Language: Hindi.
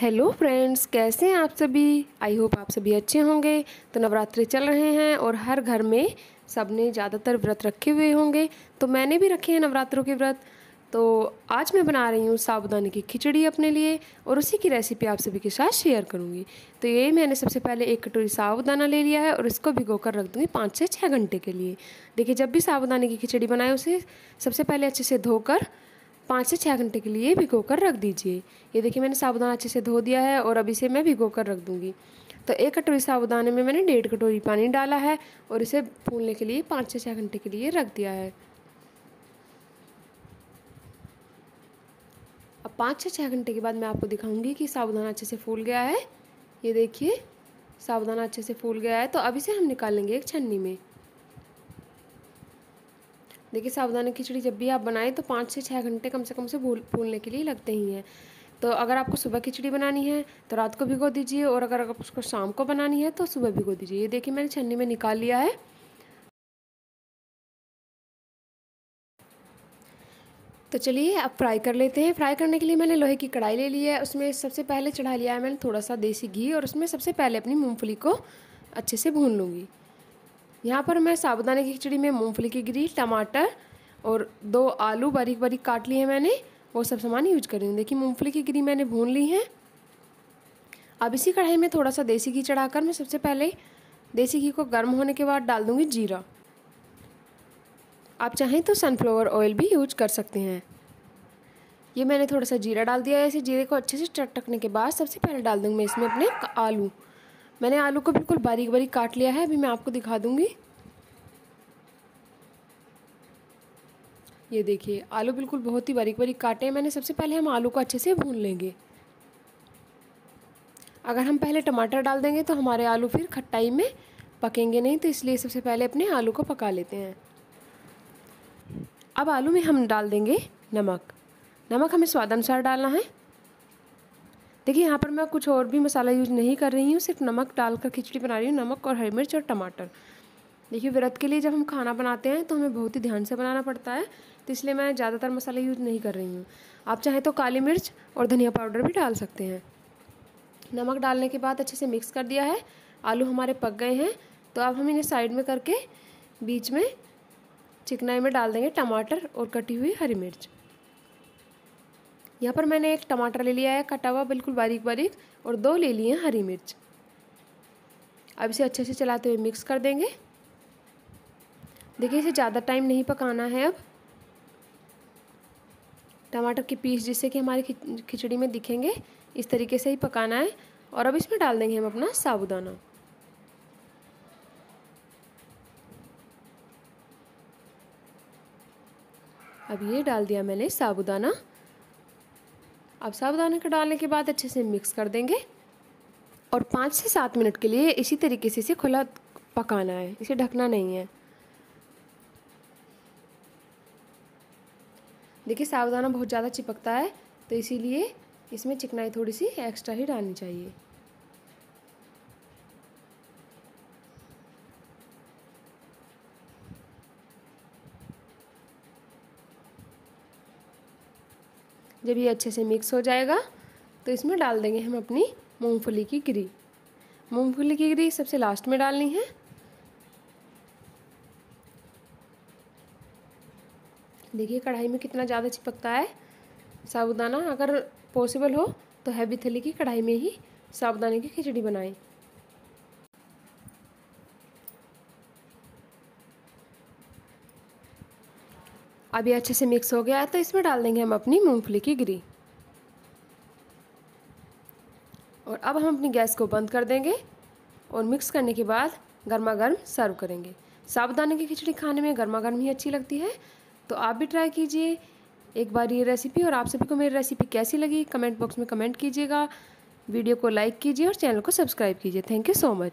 हेलो फ्रेंड्स कैसे हैं आप सभी आई होप आप सभी अच्छे होंगे तो नवरात्रि चल रहे हैं और हर घर में सबने ज़्यादातर व्रत रखे हुए होंगे तो मैंने भी रखे हैं नवरात्रों के व्रत तो आज मैं बना रही हूँ साबुदाने की खिचड़ी अपने लिए और उसी की रेसिपी आप सभी के साथ शेयर करूँगी तो ये मैंने सबसे पहले एक कटोरी साबुदाना ले लिया है और इसको भिगो कर रख दूँगी पाँच से छः घंटे के लिए देखिए जब भी साबुदाने की खिचड़ी बनाए उसे सबसे पहले अच्छे से धोकर पाँच से छः घंटे के लिए भिगो कर रख दीजिए ये देखिए मैंने साबुदाना अच्छे से धो दिया है और अब इसे मैं भिगो कर रख दूँगी तो एक कटोरी साबुदाने में मैंने डेढ़ कटोरी पानी डाला है और इसे फूलने के लिए पाँच से छः घंटे के लिए रख दिया है अब पाँच से छः घंटे के बाद मैं आपको दिखाऊंगी कि साबुदाना अच्छे से फूल गया है ये देखिए साबुदाना अच्छे से फूल गया है तो अब इसे हम निकालेंगे एक छन्नी में देखिए साबुदाना खिचड़ी जब भी आप बनाएं तो पाँच से छः घंटे कम से कम से भूल भूलने के लिए लगते ही हैं तो अगर आपको सुबह खिचड़ी बनानी है तो रात को भिगो दीजिए और अगर उसको शाम को बनानी है तो सुबह भिगो दीजिए ये देखिए मैंने छन्नी में निकाल लिया है तो चलिए अब फ्राई कर लेते हैं फ्राई करने के लिए मैंने लोहे की कढ़ाई ले ली है उसमें सबसे पहले चढ़ा लिया है मैंने थोड़ा सा देसी घी और उसमें सबसे पहले अपनी मूँगफली को अच्छे से भून लूँगी यहाँ पर मैं साबुदाने की खिचड़ी में मूँगफली की गिरी टमाटर और दो आलू बारीक बारीक काट लिए हैं मैंने वो सब सामान यूज कर रही हूँ देखिए मूँगफली की गिरी मैंने भून ली है अब इसी कढ़ाई में थोड़ा सा देसी घी चढ़ाकर मैं सबसे पहले देसी घी को गर्म होने के बाद डाल दूँगी जीरा आप चाहें तो सनफ्लावर ऑयल भी यूज कर सकते हैं ये मैंने थोड़ा सा जीरा डाल दिया है इसे जीरे को अच्छे से चटकने के बाद सबसे पहले डाल दूँगी मैं इसमें अपने आलू मैंने आलू को बिल्कुल बारीक बारीक काट लिया है अभी मैं आपको दिखा दूँगी ये देखिए आलू बिल्कुल बहुत ही बारीक बारीक काटे हैं मैंने सबसे पहले हम आलू को अच्छे से भून लेंगे अगर हम पहले टमाटर डाल देंगे तो हमारे आलू फिर खट्टाई में पकेंगे नहीं तो इसलिए सबसे पहले अपने आलू को पका लेते हैं अब आलू में हम डाल देंगे नमक नमक हमें स्वाद अनुसार डालना है देखिए यहाँ पर मैं कुछ और भी मसाला यूज़ नहीं कर रही हूँ सिर्फ नमक डालकर खिचड़ी बना रही हूँ नमक और हरी मिर्च और टमाटर देखिए व्रत के लिए जब हम खाना बनाते हैं तो हमें बहुत ही ध्यान से बनाना पड़ता है तो इसलिए मैं ज़्यादातर मसाला यूज़ नहीं कर रही हूँ आप चाहें तो काली मिर्च और धनिया पाउडर भी डाल सकते हैं नमक डालने के बाद अच्छे से मिक्स कर दिया है आलू हमारे पक गए हैं तो अब हम इन्हें साइड में करके बीच में चिकनाई में डाल देंगे टमाटर और कटी हुई हरी मिर्च यहाँ पर मैंने एक टमाटर ले लिया है कटा हुआ बिल्कुल बारीक बारीक और दो ले लिए हैं हरी मिर्च अब इसे अच्छे से चलाते हुए मिक्स कर देंगे देखिए इसे ज़्यादा टाइम नहीं पकाना है अब टमाटर के पीस जिससे कि हमारी खिचड़ी में दिखेंगे इस तरीके से ही पकाना है और अब इसमें डाल देंगे हम अपना साबुदाना अब ये डाल दिया मैंने साबुदाना अब साबुदाना को डालने के बाद अच्छे से मिक्स कर देंगे और पाँच से सात मिनट के लिए इसी तरीके से इसे खुला पकाना है इसे ढकना नहीं है देखिए साबुदाना बहुत ज़्यादा चिपकता है तो इसीलिए इसमें चिकनाई थोड़ी सी एक्स्ट्रा ही डालनी चाहिए जब ये अच्छे से मिक्स हो जाएगा तो इसमें डाल देंगे हम अपनी मूँगफली की गिरी मूँगफली की गिरी सबसे लास्ट में डालनी है देखिए कढ़ाई में कितना ज़्यादा चिपकता है साबुदाना अगर पॉसिबल हो तो हैवी थली की कढ़ाई में ही साबुदाने की खिचड़ी बनाएं अभी अच्छे से मिक्स हो गया है तो इसमें डाल देंगे हम अपनी मूंगफली की गिरी और अब हम अपनी गैस को बंद कर देंगे और मिक्स करने के बाद गर्मा गर्म सर्व करेंगे साबुदाने की खिचड़ी खाने में गर्मा गर्म ही अच्छी लगती है तो आप भी ट्राई कीजिए एक बार ये रेसिपी और आप सभी को मेरी रेसिपी कैसी लगी कमेंट बॉक्स में कमेंट कीजिएगा वीडियो को लाइक कीजिए और चैनल को सब्सक्राइब कीजिए थैंक यू सो मच